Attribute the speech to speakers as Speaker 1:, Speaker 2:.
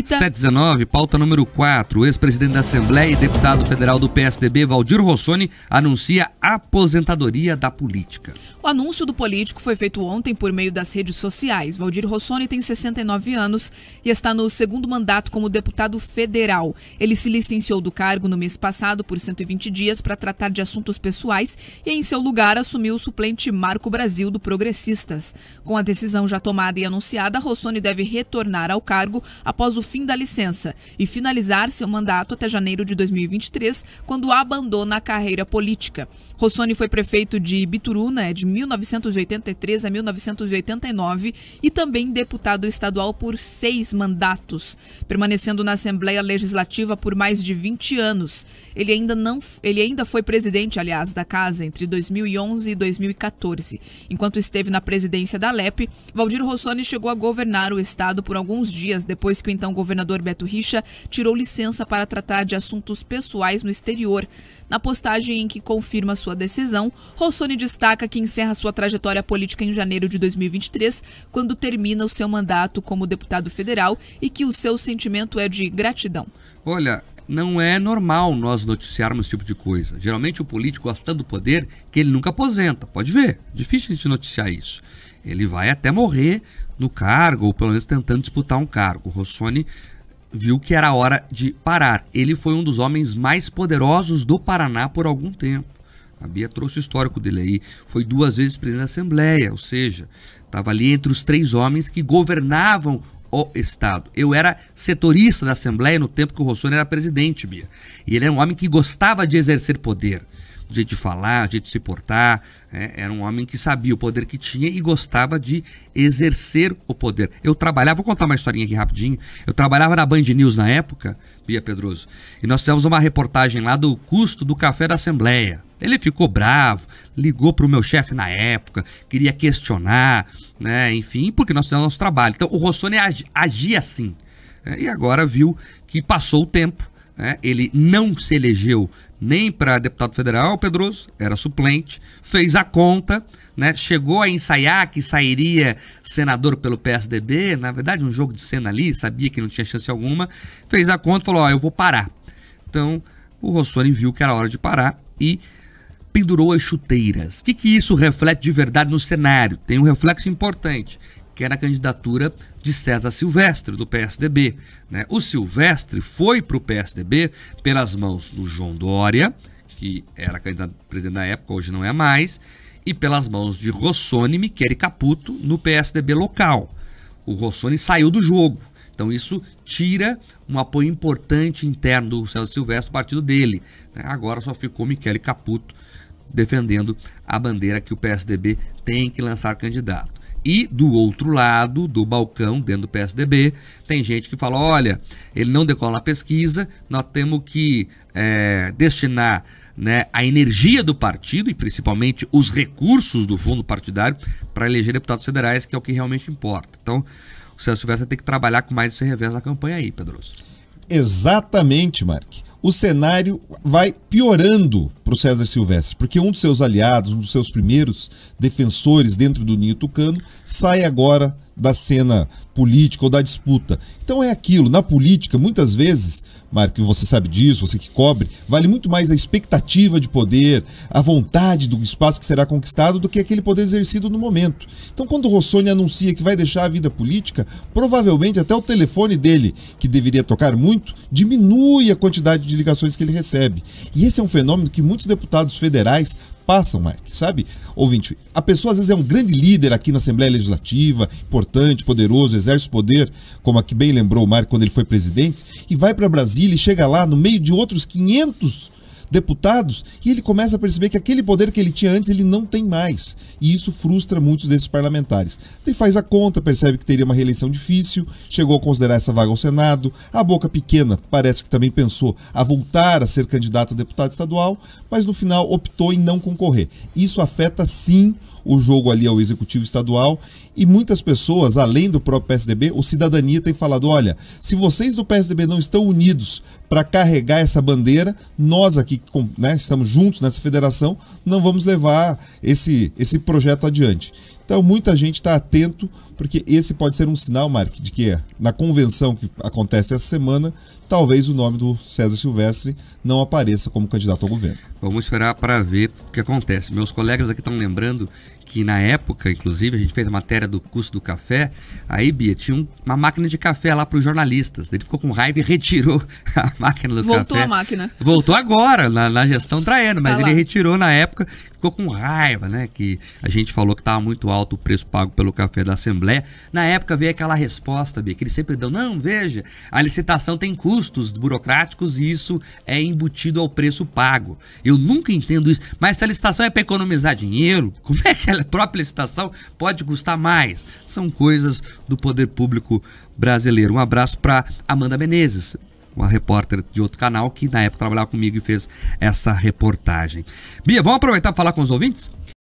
Speaker 1: Repita.
Speaker 2: 719, pauta número 4. O ex-presidente da Assembleia e deputado federal do PSDB, Valdir Rossoni, anuncia aposentadoria da política.
Speaker 1: O anúncio do político foi feito ontem por meio das redes sociais. Valdir Rossoni tem 69 anos e está no segundo mandato como deputado federal. Ele se licenciou do cargo no mês passado por 120 dias para tratar de assuntos pessoais e, em seu lugar, assumiu o suplente Marco Brasil do Progressistas. Com a decisão já tomada e anunciada, Rossoni deve retornar ao cargo após o fim da licença e finalizar seu mandato até janeiro de 2023, quando abandona a carreira política. Rossoni foi prefeito de Bituruna né, de 1983 a 1989 e também deputado estadual por seis mandatos, permanecendo na Assembleia Legislativa por mais de 20 anos. Ele ainda, não, ele ainda foi presidente, aliás, da casa entre 2011 e 2014. Enquanto esteve na presidência da LEP, Valdir Rossoni chegou a governar o estado por alguns dias depois que o então governador Beto Richa tirou licença para tratar de assuntos pessoais no exterior. Na postagem em que confirma sua decisão, Rossoni destaca que encerra sua trajetória política em janeiro de 2023, quando termina o seu mandato como deputado federal e que o seu sentimento é de gratidão.
Speaker 2: Olha, não é normal nós noticiarmos esse tipo de coisa. Geralmente o político gosta do poder que ele nunca aposenta. Pode ver, difícil de noticiar isso. Ele vai até morrer no cargo, ou pelo menos tentando disputar um cargo. Rossoni viu que era hora de parar. Ele foi um dos homens mais poderosos do Paraná por algum tempo. A Bia trouxe o histórico dele aí. Foi duas vezes presidente da Assembleia, ou seja, estava ali entre os três homens que governavam o Estado. Eu era setorista da Assembleia no tempo que o Rossoni era presidente, Bia. E ele era um homem que gostava de exercer poder jeito de falar, jeito de se portar. Né? Era um homem que sabia o poder que tinha e gostava de exercer o poder. Eu trabalhava, vou contar uma historinha aqui rapidinho. Eu trabalhava na Band News na época, Bia Pedroso, e nós fizemos uma reportagem lá do custo do café da Assembleia. Ele ficou bravo, ligou para o meu chefe na época, queria questionar, né? enfim, porque nós fizemos nosso trabalho. Então o Rossoni agia assim. Né? E agora viu que passou o tempo né? Ele não se elegeu nem para deputado federal, Pedroso, era suplente, fez a conta, né? chegou a ensaiar que sairia senador pelo PSDB, na verdade um jogo de cena ali, sabia que não tinha chance alguma, fez a conta e falou, ó, eu vou parar. Então, o Rossoni viu que era hora de parar e pendurou as chuteiras. O que, que isso reflete de verdade no cenário? Tem um reflexo importante que era a candidatura de César Silvestre, do PSDB. Né? O Silvestre foi para o PSDB pelas mãos do João Dória, que era candidato presidente na época, hoje não é mais, e pelas mãos de Rossoni Michele Caputo no PSDB local. O Rossoni saiu do jogo. Então isso tira um apoio importante interno do César Silvestre, do partido dele. Né? Agora só ficou Michele Caputo defendendo a bandeira que o PSDB tem que lançar candidato. E do outro lado do balcão, dentro do PSDB, tem gente que fala: olha, ele não decola na pesquisa, nós temos que é, destinar né, a energia do partido e principalmente os recursos do fundo partidário para eleger deputados federais, que é o que realmente importa. Então, o Celso Silvestre tem que trabalhar com mais esse revés na campanha aí, Pedroso.
Speaker 3: Exatamente, Mark. O cenário vai piorando para o César Silvestre? Porque um dos seus aliados, um dos seus primeiros defensores dentro do Ninho Tucano, sai agora da cena política ou da disputa. Então é aquilo, na política, muitas vezes, Marco, você sabe disso, você que cobre, vale muito mais a expectativa de poder, a vontade do espaço que será conquistado do que aquele poder exercido no momento. Então quando o Rossoni anuncia que vai deixar a vida política, provavelmente até o telefone dele, que deveria tocar muito, diminui a quantidade de ligações que ele recebe. E esse é um fenômeno que muitos quantos deputados federais passam, Mark, sabe? Ouvinte, a pessoa às vezes é um grande líder aqui na Assembleia Legislativa, importante, poderoso, exerce poder, como aqui bem lembrou o Mark quando ele foi presidente, e vai para Brasília e chega lá no meio de outros 500 deputados e ele começa a perceber que aquele poder que ele tinha antes ele não tem mais. E isso frustra muitos desses parlamentares. Ele faz a conta, percebe que teria uma reeleição difícil, chegou a considerar essa vaga ao Senado. A Boca Pequena parece que também pensou a voltar a ser candidato a deputado estadual, mas no final optou em não concorrer. Isso afeta sim o jogo ali ao executivo estadual e muitas pessoas, além do próprio PSDB, o Cidadania tem falado: olha, se vocês do PSDB não estão unidos para carregar essa bandeira, nós aqui né, estamos juntos nessa federação, não vamos levar esse, esse projeto adiante. Então, muita gente está atento, porque esse pode ser um sinal, Mark, de que é na convenção que acontece essa semana, talvez o nome do César Silvestre não apareça como candidato ao governo.
Speaker 2: Vamos esperar para ver o que acontece. Meus colegas aqui estão lembrando que na época, inclusive, a gente fez a matéria do custo do café. Aí, Bia, tinha uma máquina de café lá para os jornalistas. Ele ficou com raiva e retirou a máquina do Voltou café. Voltou a máquina. Voltou agora, na, na gestão Traiano, mas tá ele retirou na época, ficou com raiva, né? Que a gente falou que estava muito alto o preço pago pelo café da Assembleia. Na época veio aquela resposta, Bia, que ele sempre deu: não, veja, a licitação tem custos burocráticos e isso é embutido ao preço pago. Eu nunca entendo isso. Mas se a licitação é para economizar dinheiro, como é que ela própria licitação pode custar mais. São coisas do poder público brasileiro. Um abraço para Amanda Menezes, uma repórter de outro canal que na época trabalhava comigo e fez essa reportagem. Bia, vamos aproveitar para falar com os ouvintes?